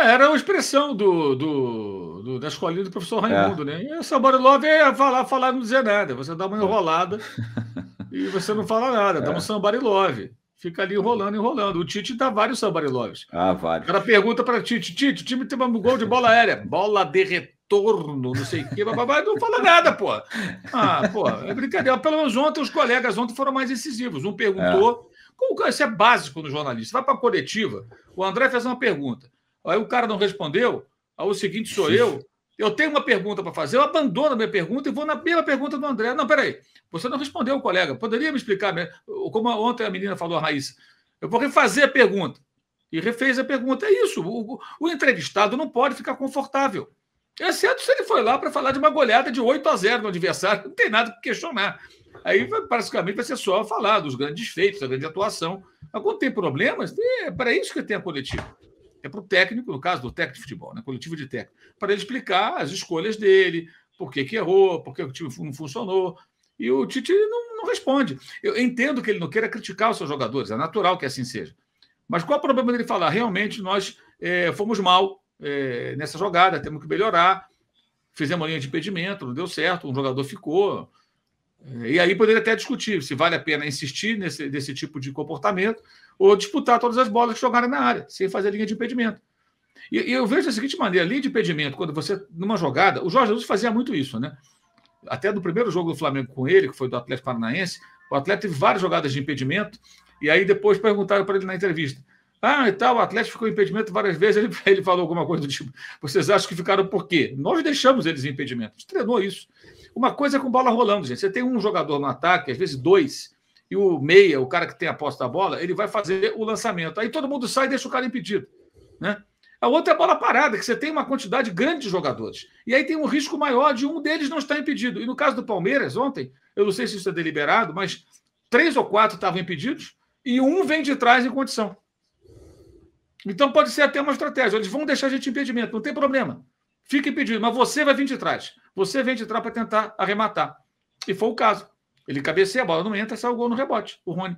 É, era uma expressão do, do, do da escolinha do professor Raimundo, é. né? E o Somebody Love é falar, falar não dizer nada. Você dá uma é. enrolada e você não fala nada. Dá é. um Somebody Love. Fica ali enrolando, enrolando. O Tite dá vários Somebody Loves. Ah, vários. Ela pergunta para Tite, Tite, o time tem um gol de bola aérea. Bola de retorno, não sei o quê, não fala nada, pô. Ah, pô, é brincadeira. Pelo menos ontem os colegas ontem foram mais incisivos. Um perguntou, é. como isso é básico no jornalista? Vai para a coletiva, o André fez uma pergunta. Aí o cara não respondeu. Aí o seguinte sou eu. Eu tenho uma pergunta para fazer, eu abandono a minha pergunta e vou na mesma pergunta do André. Não, peraí, você não respondeu, colega. Poderia me explicar? Como ontem a menina falou, a Raíssa. Eu vou refazer a pergunta. E refez a pergunta. É isso. O, o entrevistado não pode ficar confortável. Exceto se ele foi lá para falar de uma goleada de 8 a 0 no adversário. Não tem nada que questionar. Aí, basicamente, vai ser só falar dos grandes feitos, da grande atuação. Mas quando tem problemas, é para isso que tem a coletiva. É para o técnico, no caso do técnico de futebol, né? coletivo de técnico, para ele explicar as escolhas dele, por que, que errou, por que o time não funcionou. E o Tite não, não responde. Eu entendo que ele não queira criticar os seus jogadores, é natural que assim seja. Mas qual é o problema dele falar? Realmente nós é, fomos mal é, nessa jogada, temos que melhorar. Fizemos linha de impedimento, não deu certo, um jogador ficou, e aí poderia até discutir se vale a pena insistir nesse desse tipo de comportamento ou disputar todas as bolas que jogarem na área, sem fazer linha de impedimento. E, e eu vejo da seguinte maneira: linha de impedimento, quando você, numa jogada, o Jorge Jesus fazia muito isso, né? Até do primeiro jogo do Flamengo com ele, que foi do Atlético Paranaense, o Atlético teve várias jogadas de impedimento, e aí depois perguntaram para ele na entrevista. Ah, e tal, o Atlético ficou em impedimento várias vezes. Ele, ele falou alguma coisa do tipo: vocês acham que ficaram por quê? Nós deixamos eles em impedimento. A gente treinou isso. Uma coisa é com bola rolando, gente. Você tem um jogador no ataque, às vezes dois, e o meia, o cara que tem a posse da bola, ele vai fazer o lançamento. Aí todo mundo sai e deixa o cara impedido. Né? A outra é bola parada, que você tem uma quantidade grande de jogadores. E aí tem um risco maior de um deles não estar impedido. E no caso do Palmeiras, ontem, eu não sei se isso é deliberado, mas três ou quatro estavam impedidos e um vem de trás em condição. Então pode ser até uma estratégia. Eles vão deixar a gente impedimento, não tem problema. Fica impedido, mas você vai vir de trás. Você vem de trás para tentar arrematar. E foi o caso. Ele cabeceia, a bola não entra, sai o gol no rebote, o Rony.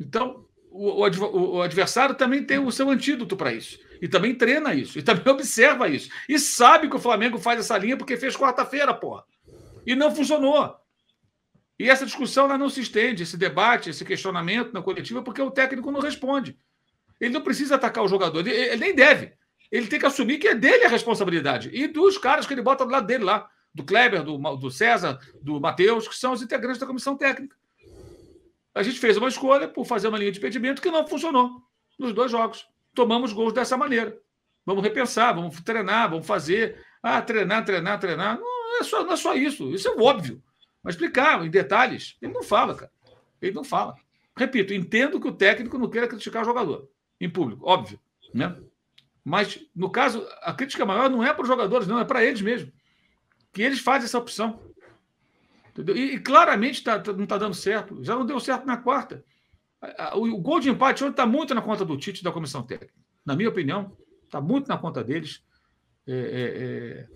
Então, o, o, o adversário também tem o seu antídoto para isso. E também treina isso. E também observa isso. E sabe que o Flamengo faz essa linha porque fez quarta-feira, porra. E não funcionou. E essa discussão ela não se estende, esse debate, esse questionamento na coletiva, porque o técnico não responde. Ele não precisa atacar o jogador, ele, ele nem deve ele tem que assumir que é dele a responsabilidade. E dos caras que ele bota do lado dele lá, do Kleber, do, do César, do Matheus, que são os integrantes da comissão técnica. A gente fez uma escolha por fazer uma linha de impedimento que não funcionou nos dois jogos. Tomamos gols dessa maneira. Vamos repensar, vamos treinar, vamos fazer. Ah, treinar, treinar, treinar. Não é só, não é só isso. Isso é óbvio. Mas explicar em detalhes, ele não fala, cara. Ele não fala. Repito, entendo que o técnico não queira criticar o jogador em público, óbvio, né? Mas, no caso, a crítica maior não é para os jogadores, não, é para eles mesmo. Que eles fazem essa opção. Entendeu? E, e claramente tá, tá, não está dando certo. Já não deu certo na quarta. O, o gol de empate hoje está muito na conta do Tite da comissão técnica. Na minha opinião, está muito na conta deles. É, é, é...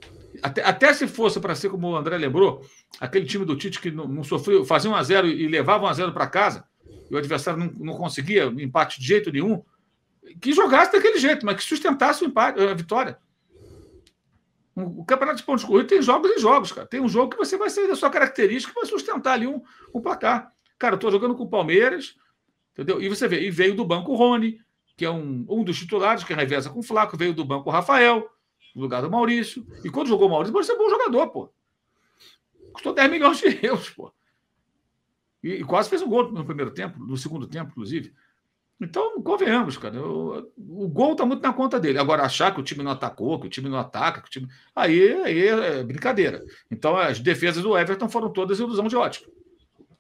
Até, até, se fosse para ser como o André lembrou, aquele time do Tite que não, não sofreu, fazia 1 a 0 e levava 1 a 0 para casa, e o adversário não, não conseguia empate de jeito nenhum, que jogasse daquele jeito, mas que sustentasse o empate, a vitória. O campeonato de pontos corridos tem jogos e jogos, cara. Tem um jogo que você vai sair da sua característica e vai sustentar ali um, um placar. Cara, eu tô jogando com o Palmeiras, entendeu? E você vê, e veio do banco o Rony, que é um, um dos titulares, que reveza com o Flaco, veio do banco o Rafael, no lugar do Maurício. E quando jogou o Maurício, o Maurício é bom jogador, pô. Custou 10 milhões de euros, pô. E, e quase fez um gol no primeiro tempo, no segundo tempo, inclusive. Então, convenhamos, cara. O, o gol está muito na conta dele. Agora, achar que o time não atacou, que o time não ataca, que o time. Aí, aí é brincadeira. Então, as defesas do Everton foram todas ilusão de ótica.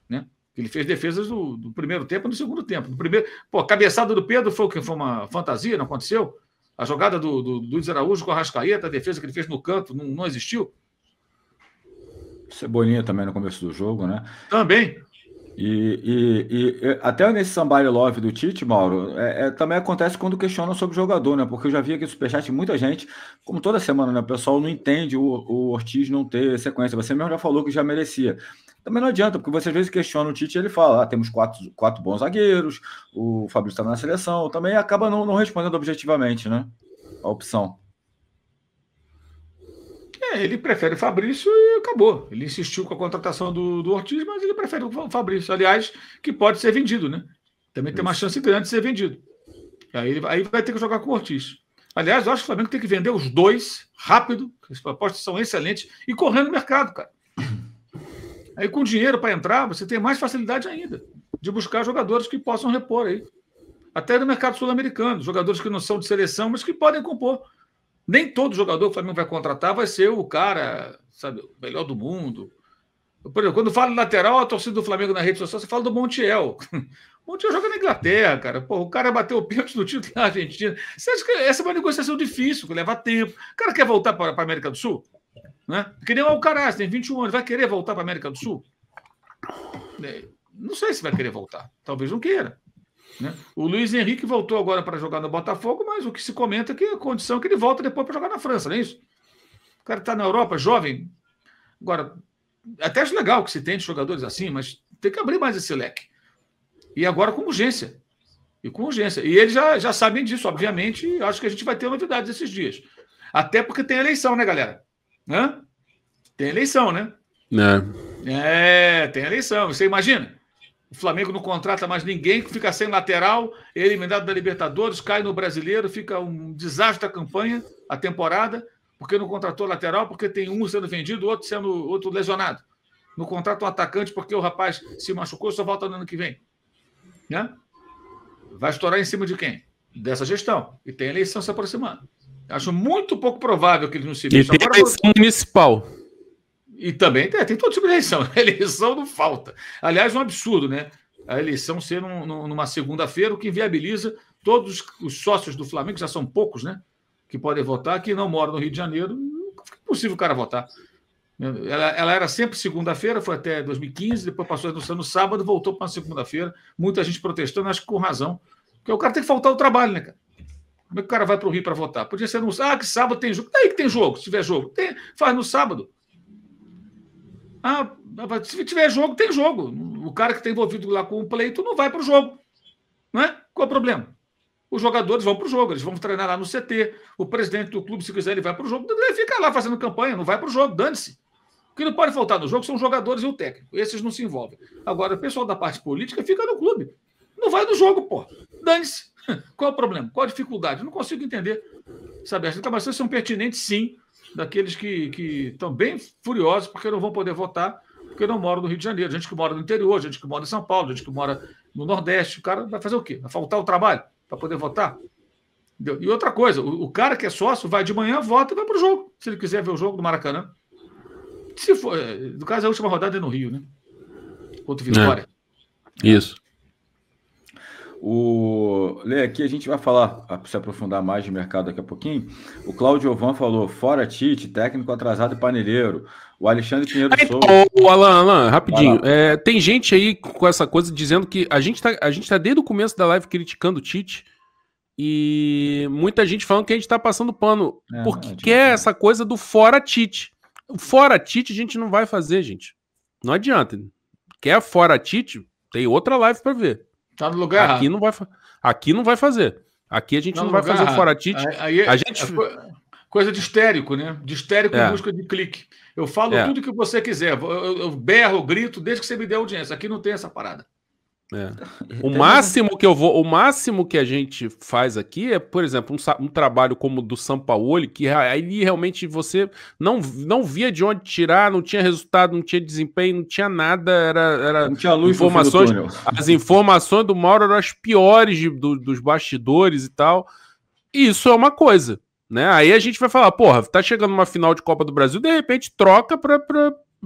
Né? Ele fez defesas do, do primeiro tempo e do segundo tempo. No primeiro, pô, a cabeçada do Pedro foi o que? Foi uma fantasia, não aconteceu? A jogada do, do, do Luiz Araújo com a Rascaeta, a defesa que ele fez no canto, não, não existiu? Cebolinha também no começo do jogo, né? Também. E, e, e, até nesse Somebody Love do Tite, Mauro, é, é, também acontece quando questionam sobre o jogador, né? Porque eu já vi aqui no Superchat muita gente, como toda semana, né? O pessoal não entende o, o Ortiz não ter sequência. Você mesmo já falou que já merecia. Também não adianta, porque você às vezes questiona o Tite e ele fala: ah, temos quatro, quatro bons zagueiros, o Fabrício está na seleção, também acaba não, não respondendo objetivamente, né? A opção. É, ele prefere o Fabrício e acabou. Ele insistiu com a contratação do, do Ortiz, mas ele prefere o Fabrício. Aliás, que pode ser vendido, né? Também tem uma chance grande de ser vendido. Aí, ele, aí vai ter que jogar com o Ortiz. Aliás, eu acho que o Flamengo tem que vender os dois rápido, as propostas são excelentes, e correndo no mercado, cara. Aí com dinheiro para entrar, você tem mais facilidade ainda de buscar jogadores que possam repor aí. Até no mercado sul-americano, jogadores que não são de seleção, mas que podem compor. Nem todo jogador que o Flamengo vai contratar vai ser o cara, sabe, o melhor do mundo. Por exemplo, quando fala lateral, a torcida do Flamengo na rede social, você fala do Montiel. O Montiel joga na Inglaterra, cara. Pô, o cara bateu o pênalti no título na Argentina. Você acha que essa é uma negociação difícil, que leva tempo. O cara quer voltar para a América do Sul? Né? Que nem o Alcaraz, tem 21 anos, vai querer voltar para a América do Sul? É, não sei se vai querer voltar. Talvez não queira. Né? O Luiz Henrique voltou agora para jogar no Botafogo, mas o que se comenta é que a condição é que ele volta depois para jogar na França, não é isso? O cara está na Europa, jovem. Agora, até acho legal que se tente jogadores assim, mas tem que abrir mais esse leque. E agora com urgência. E com urgência. E eles já, já sabem disso, obviamente, e acho que a gente vai ter novidades esses dias. Até porque tem eleição, né, galera? Hã? Tem eleição, né? Não. É. é, tem eleição. Você imagina? O Flamengo não contrata mais ninguém, fica sem lateral, é eliminado da Libertadores, cai no brasileiro, fica um desastre a campanha, a temporada, porque não contratou lateral, porque tem um sendo vendido, outro sendo outro lesionado. Não contrata um atacante porque o rapaz se machucou, só volta no ano que vem. Né? Vai estourar em cima de quem? Dessa gestão. E tem eleição se aproximando. Acho muito pouco provável que eles não se mexam. E tem eleição municipal. E também tem, tem todo tipo de eleição. A eleição não falta. Aliás, um absurdo, né? A eleição ser numa segunda-feira, o que viabiliza todos os sócios do Flamengo, já são poucos, né? Que podem votar, que não moram no Rio de Janeiro. Fica impossível o cara votar. Ela, ela era sempre segunda-feira, foi até 2015, depois passou a no sábado, voltou para segunda-feira. Muita gente protestando, acho que com razão. Porque o cara tem que faltar o trabalho, né, cara? Como é que o cara vai para o Rio para votar? Podia ser no sábado. Ah, que sábado tem jogo. Daí que tem jogo, se tiver jogo. Tem, faz no sábado. Ah, se tiver jogo, tem jogo. O cara que está envolvido lá com o pleito não vai para o jogo. Não é? Qual o problema? Os jogadores vão para o jogo, eles vão treinar lá no CT. O presidente do clube, se quiser, ele vai para o jogo. Ele fica lá fazendo campanha, não vai para o jogo, dane-se. O que não pode faltar no jogo são os jogadores e o técnico. Esses não se envolvem. Agora, o pessoal da parte política fica no clube. Não vai no jogo, pô. Dane-se. Qual o problema? Qual a dificuldade? Não consigo entender. Sabe, as reclamações são pertinentes, sim daqueles que, que estão bem furiosos porque não vão poder votar porque não moram no Rio de Janeiro. Gente que mora no interior, gente que mora em São Paulo, gente que mora no Nordeste. O cara vai fazer o quê? Vai faltar o trabalho para poder votar? Entendeu? E outra coisa, o, o, cara que é sócio vai de manhã, vota e vai para o jogo, se ele quiser ver o jogo do Maracanã. Se for, eh, no caso, a última rodada é no Rio, né? Outro é. Vitória. É. Isso. O Lê, aqui a gente vai falar, ah, se aprofundar mais de mercado daqui a pouquinho. O Cláudio Ovan falou: fora Tite, técnico atrasado e paneleiro. O Alexandre Pinheiro aí, Souza. O Alan, Alan, rapidinho. É, tem gente aí com essa coisa dizendo que a gente tá, a gente tá desde o começo da live criticando o Tite. E muita gente falando que a gente está passando pano. É, porque quer né? essa coisa do fora Tite. Fora Tite a gente não vai fazer, gente. Não adianta. Quer fora Tite? Tem outra live para ver. Tá no lugar aqui errado. Não vai, aqui não vai fazer. Aqui a gente tá não vai fazer errado. o foratite. Aí, aí, a gente... É coisa de histérico, né? De histérico é. em busca de clique. Eu falo é. tudo que você quiser. Eu, eu berro, grito, desde que você me dê audiência. Aqui não tem essa parada. É. O então, máximo que eu vou, o máximo que a gente faz aqui é, por exemplo, um, um trabalho como o do Sampaoli, que aí realmente você não, não via de onde tirar, não tinha resultado, não tinha desempenho, não tinha nada, era, era não tinha luz informações, as informações do Mauro eram as piores de, do, dos bastidores e tal. E isso é uma coisa, né? Aí a gente vai falar, porra, tá chegando uma final de Copa do Brasil, de repente troca para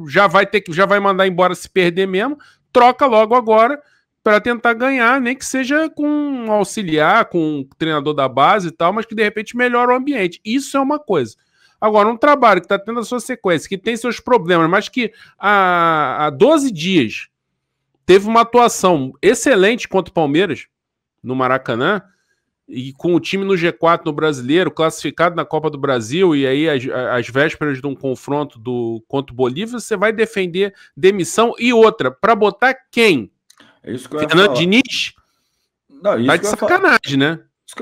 já vai ter que já vai mandar embora se perder mesmo, troca logo agora para tentar ganhar, nem que seja com um auxiliar, com um treinador da base e tal, mas que de repente melhora o ambiente. Isso é uma coisa. Agora, um trabalho que está tendo a sua sequência, que tem seus problemas, mas que há, há 12 dias teve uma atuação excelente contra o Palmeiras, no Maracanã, e com o time no G4 no brasileiro, classificado na Copa do Brasil, e aí as, as vésperas de um confronto do, contra o Bolívia, você vai defender demissão e outra, para botar quem? É isso que eu Fernando Diniz? Não, isso tá de sacanagem, né?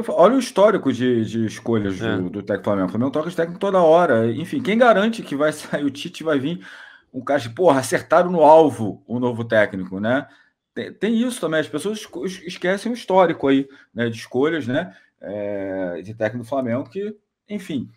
Olha o histórico de, de escolhas é. do, do Flamengo. O Flamengo troca os técnico toda hora. Enfim, quem garante que vai sair o Tite vai vir um cara de porra, acertaram no alvo o novo técnico, né? Tem, tem isso também, as pessoas esquecem o histórico aí, né? De escolhas, né? É, de técnico do Flamengo, que, enfim,